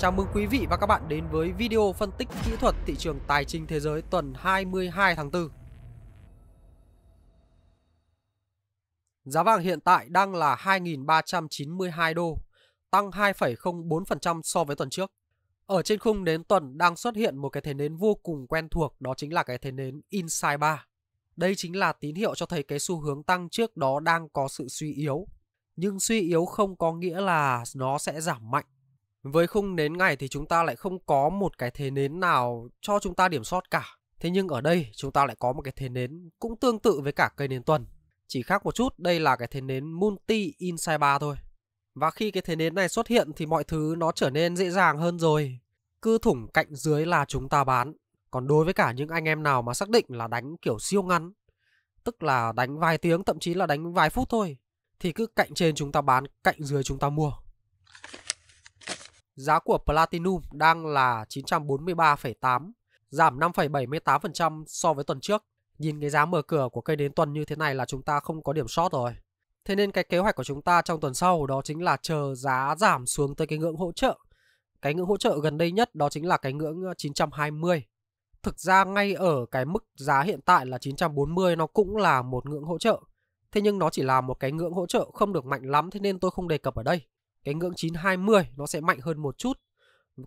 Chào mừng quý vị và các bạn đến với video phân tích kỹ thuật thị trường tài chính thế giới tuần 22 tháng 4. Giá vàng hiện tại đang là 2.392 đô, tăng 2,04% so với tuần trước. Ở trên khung nến tuần đang xuất hiện một cái thế nến vô cùng quen thuộc đó chính là cái thế nến Inside 3. Đây chính là tín hiệu cho thấy cái xu hướng tăng trước đó đang có sự suy yếu. Nhưng suy yếu không có nghĩa là nó sẽ giảm mạnh với khung nến ngày thì chúng ta lại không có một cái thế nến nào cho chúng ta điểm sót cả. Thế nhưng ở đây chúng ta lại có một cái thế nến cũng tương tự với cả cây nến tuần. Chỉ khác một chút, đây là cái thế nến Multi Inside 3 thôi. Và khi cái thế nến này xuất hiện thì mọi thứ nó trở nên dễ dàng hơn rồi. Cứ thủng cạnh dưới là chúng ta bán. Còn đối với cả những anh em nào mà xác định là đánh kiểu siêu ngắn, tức là đánh vài tiếng thậm chí là đánh vài phút thôi, thì cứ cạnh trên chúng ta bán, cạnh dưới chúng ta mua. Giá của Platinum đang là 943,8, giảm 5,78% so với tuần trước. Nhìn cái giá mở cửa của cây đến tuần như thế này là chúng ta không có điểm sót rồi. Thế nên cái kế hoạch của chúng ta trong tuần sau đó chính là chờ giá giảm xuống tới cái ngưỡng hỗ trợ. Cái ngưỡng hỗ trợ gần đây nhất đó chính là cái ngưỡng 920. Ờ, Thực ra ngay ở cái mức giá hiện tại là 940 nó cũng là một ngưỡng hỗ trợ. Thế nhưng nó chỉ là một cái ngưỡng hỗ trợ không được mạnh lắm thế nên tôi không đề cập ở đây cái ngưỡng 920 nó sẽ mạnh hơn một chút.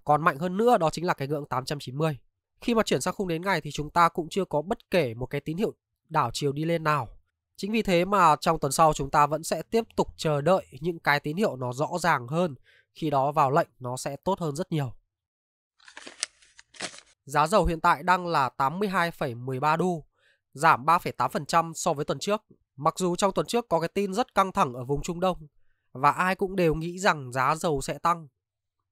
Còn mạnh hơn nữa đó chính là cái ngưỡng 890. Khi mà chuyển sang khung đến ngày thì chúng ta cũng chưa có bất kể một cái tín hiệu đảo chiều đi lên nào. Chính vì thế mà trong tuần sau chúng ta vẫn sẽ tiếp tục chờ đợi những cái tín hiệu nó rõ ràng hơn. Khi đó vào lệnh nó sẽ tốt hơn rất nhiều. Giá dầu hiện tại đang là 82,13 đô giảm 3,8% so với tuần trước. Mặc dù trong tuần trước có cái tin rất căng thẳng ở vùng Trung Đông, và ai cũng đều nghĩ rằng giá dầu sẽ tăng.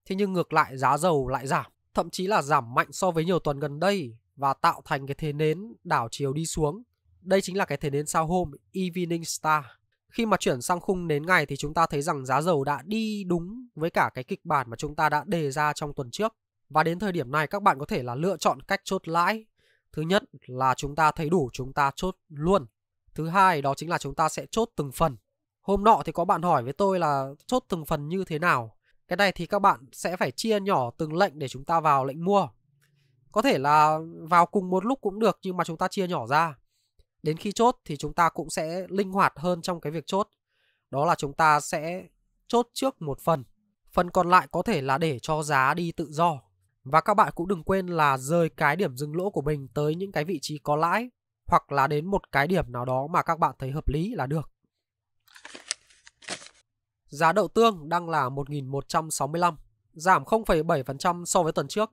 Thế nhưng ngược lại giá dầu lại giảm, thậm chí là giảm mạnh so với nhiều tuần gần đây và tạo thành cái thế nến đảo chiều đi xuống. Đây chính là cái thế nến sao hôm Evening Star. Khi mà chuyển sang khung nến ngày thì chúng ta thấy rằng giá dầu đã đi đúng với cả cái kịch bản mà chúng ta đã đề ra trong tuần trước. Và đến thời điểm này các bạn có thể là lựa chọn cách chốt lãi. Thứ nhất là chúng ta thấy đủ chúng ta chốt luôn. Thứ hai đó chính là chúng ta sẽ chốt từng phần Hôm nọ thì có bạn hỏi với tôi là chốt từng phần như thế nào. Cái này thì các bạn sẽ phải chia nhỏ từng lệnh để chúng ta vào lệnh mua. Có thể là vào cùng một lúc cũng được nhưng mà chúng ta chia nhỏ ra. Đến khi chốt thì chúng ta cũng sẽ linh hoạt hơn trong cái việc chốt. Đó là chúng ta sẽ chốt trước một phần. Phần còn lại có thể là để cho giá đi tự do. Và các bạn cũng đừng quên là rời cái điểm dừng lỗ của mình tới những cái vị trí có lãi hoặc là đến một cái điểm nào đó mà các bạn thấy hợp lý là được. Giá đậu tương đang là 1.165, giảm 0,7% so với tuần trước.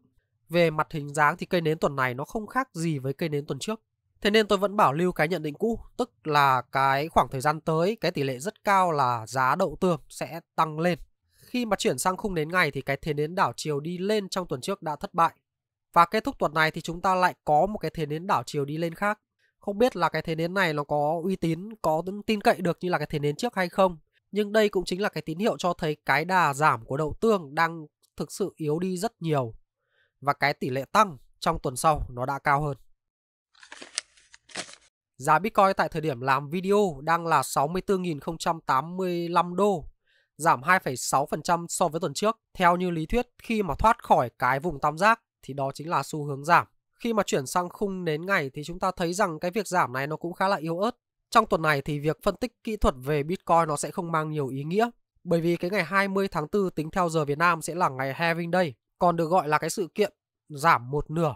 Về mặt hình dáng thì cây nến tuần này nó không khác gì với cây nến tuần trước. Thế nên tôi vẫn bảo lưu cái nhận định cũ, tức là cái khoảng thời gian tới cái tỷ lệ rất cao là giá đậu tương sẽ tăng lên. Khi mà chuyển sang khung nến ngày thì cái thế nến đảo chiều đi lên trong tuần trước đã thất bại. Và kết thúc tuần này thì chúng ta lại có một cái thế nến đảo chiều đi lên khác. Không biết là cái thế nến này nó có uy tín, có tin cậy được như là cái thế nến trước hay không nhưng đây cũng chính là cái tín hiệu cho thấy cái đà giảm của đậu tương đang thực sự yếu đi rất nhiều và cái tỷ lệ tăng trong tuần sau nó đã cao hơn. Giá Bitcoin tại thời điểm làm video đang là 64.085 đô, giảm 2,6% so với tuần trước. Theo như lý thuyết, khi mà thoát khỏi cái vùng tam giác thì đó chính là xu hướng giảm. Khi mà chuyển sang khung nến ngày thì chúng ta thấy rằng cái việc giảm này nó cũng khá là yếu ớt. Trong tuần này thì việc phân tích kỹ thuật về Bitcoin nó sẽ không mang nhiều ý nghĩa bởi vì cái ngày 20 tháng 4 tính theo giờ Việt Nam sẽ là ngày Having Day, còn được gọi là cái sự kiện giảm một nửa.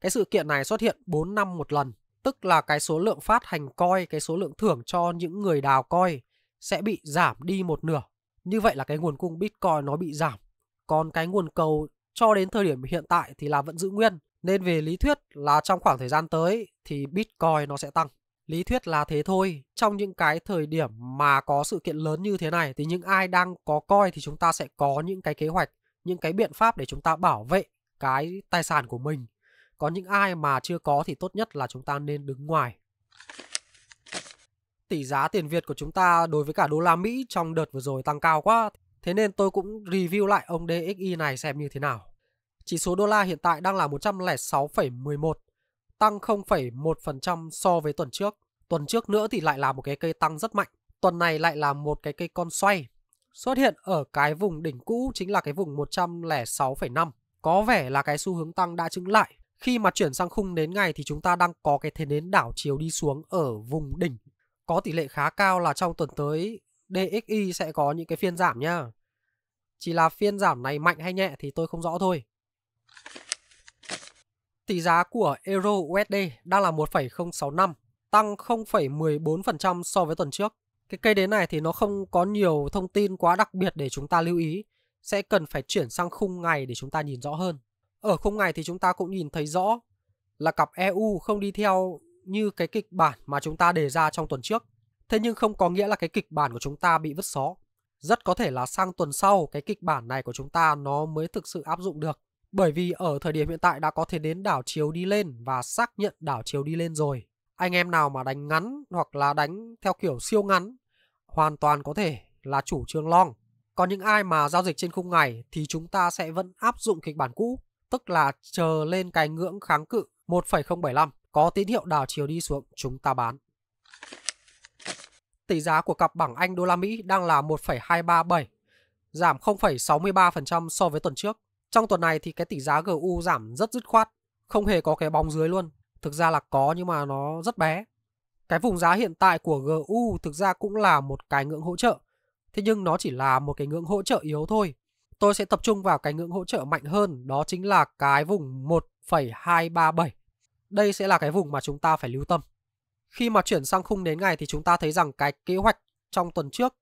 Cái sự kiện này xuất hiện 4 năm một lần, tức là cái số lượng phát hành coi, cái số lượng thưởng cho những người đào coi sẽ bị giảm đi một nửa. Như vậy là cái nguồn cung Bitcoin nó bị giảm, còn cái nguồn cầu cho đến thời điểm hiện tại thì là vẫn giữ nguyên. Nên về lý thuyết là trong khoảng thời gian tới thì Bitcoin nó sẽ tăng. Lý thuyết là thế thôi, trong những cái thời điểm mà có sự kiện lớn như thế này thì những ai đang có coi thì chúng ta sẽ có những cái kế hoạch, những cái biện pháp để chúng ta bảo vệ cái tài sản của mình. Có những ai mà chưa có thì tốt nhất là chúng ta nên đứng ngoài. Tỷ giá tiền Việt của chúng ta đối với cả đô la Mỹ trong đợt vừa rồi tăng cao quá, thế nên tôi cũng review lại ông DXY này xem như thế nào. Chỉ số đô la hiện tại đang là 106,11 tăng 0,1% so với tuần trước. Tuần trước nữa thì lại là một cái cây tăng rất mạnh. Tuần này lại là một cái cây con xoay. Xuất hiện ở cái vùng đỉnh cũ chính là cái vùng 106,5. Có vẻ là cái xu hướng tăng đã chứng lại. Khi mà chuyển sang khung nến ngày thì chúng ta đang có cái thế nến đảo chiều đi xuống ở vùng đỉnh. Có tỷ lệ khá cao là trong tuần tới DXY sẽ có những cái phiên giảm nhá. Chỉ là phiên giảm này mạnh hay nhẹ thì tôi không rõ thôi tỷ giá của Euro USD đang là 1,065, tăng 0,14% so với tuần trước. Cái cây đến này thì nó không có nhiều thông tin quá đặc biệt để chúng ta lưu ý, sẽ cần phải chuyển sang khung ngày để chúng ta nhìn rõ hơn. Ở khung ngày thì chúng ta cũng nhìn thấy rõ là cặp EU không đi theo như cái kịch bản mà chúng ta đề ra trong tuần trước. Thế nhưng không có nghĩa là cái kịch bản của chúng ta bị vứt xó. Rất có thể là sang tuần sau cái kịch bản này của chúng ta nó mới thực sự áp dụng được. Bởi vì ở thời điểm hiện tại đã có thể đến đảo chiều đi lên và xác nhận đảo chiều đi lên rồi. Anh em nào mà đánh ngắn hoặc là đánh theo kiểu siêu ngắn hoàn toàn có thể là chủ trương long. Còn những ai mà giao dịch trên khung ngày thì chúng ta sẽ vẫn áp dụng kịch bản cũ, tức là chờ lên cái ngưỡng kháng cự 1,075 có tín hiệu đảo chiều đi xuống chúng ta bán. Tỷ giá của cặp bảng Anh đô la Mỹ đang là 1,237, giảm 0,63% so với tuần trước. Trong tuần này thì cái tỷ giá GU giảm rất dứt khoát, không hề có cái bóng dưới luôn. Thực ra là có nhưng mà nó rất bé. Cái vùng giá hiện tại của GU thực ra cũng là một cái ngưỡng hỗ trợ. Thế nhưng nó chỉ là một cái ngưỡng hỗ trợ yếu thôi. Tôi sẽ tập trung vào cái ngưỡng hỗ trợ mạnh hơn, đó chính là cái vùng 1,237. Đây sẽ là cái vùng mà chúng ta phải lưu tâm. Khi mà chuyển sang khung đến ngày thì chúng ta thấy rằng cái kế hoạch trong tuần trước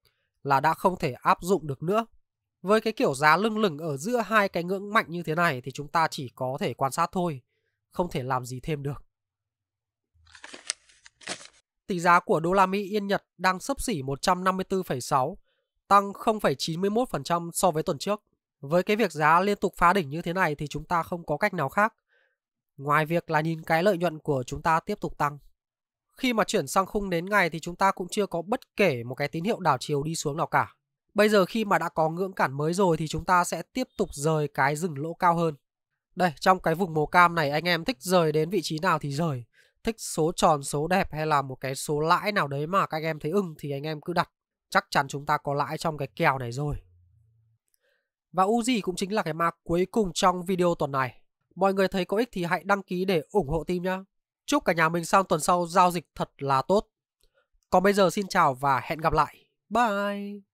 là đã không thể áp dụng được nữa với cái kiểu giá lưng lửng ở giữa hai cái ngưỡng mạnh như thế này thì chúng ta chỉ có thể quan sát thôi, không thể làm gì thêm được. Tỷ giá của đô la Mỹ yên Nhật đang sấp xỉ 154,6, tăng 0,91% so với tuần trước. Với cái việc giá liên tục phá đỉnh như thế này thì chúng ta không có cách nào khác. Ngoài việc là nhìn cái lợi nhuận của chúng ta tiếp tục tăng. Khi mà chuyển sang khung nến ngày thì chúng ta cũng chưa có bất kể một cái tín hiệu đảo chiều đi xuống nào cả. Bây giờ khi mà đã có ngưỡng cản mới rồi thì chúng ta sẽ tiếp tục rời cái rừng lỗ cao hơn. Đây, trong cái vùng màu cam này anh em thích rời đến vị trí nào thì rời. Thích số tròn, số đẹp hay là một cái số lãi nào đấy mà các anh em thấy ưng thì anh em cứ đặt. Chắc chắn chúng ta có lãi trong cái kèo này rồi. Và Uzi cũng chính là cái ma cuối cùng trong video tuần này. Mọi người thấy có ích thì hãy đăng ký để ủng hộ team nhé. Chúc cả nhà mình sang tuần sau giao dịch thật là tốt. Còn bây giờ xin chào và hẹn gặp lại. Bye!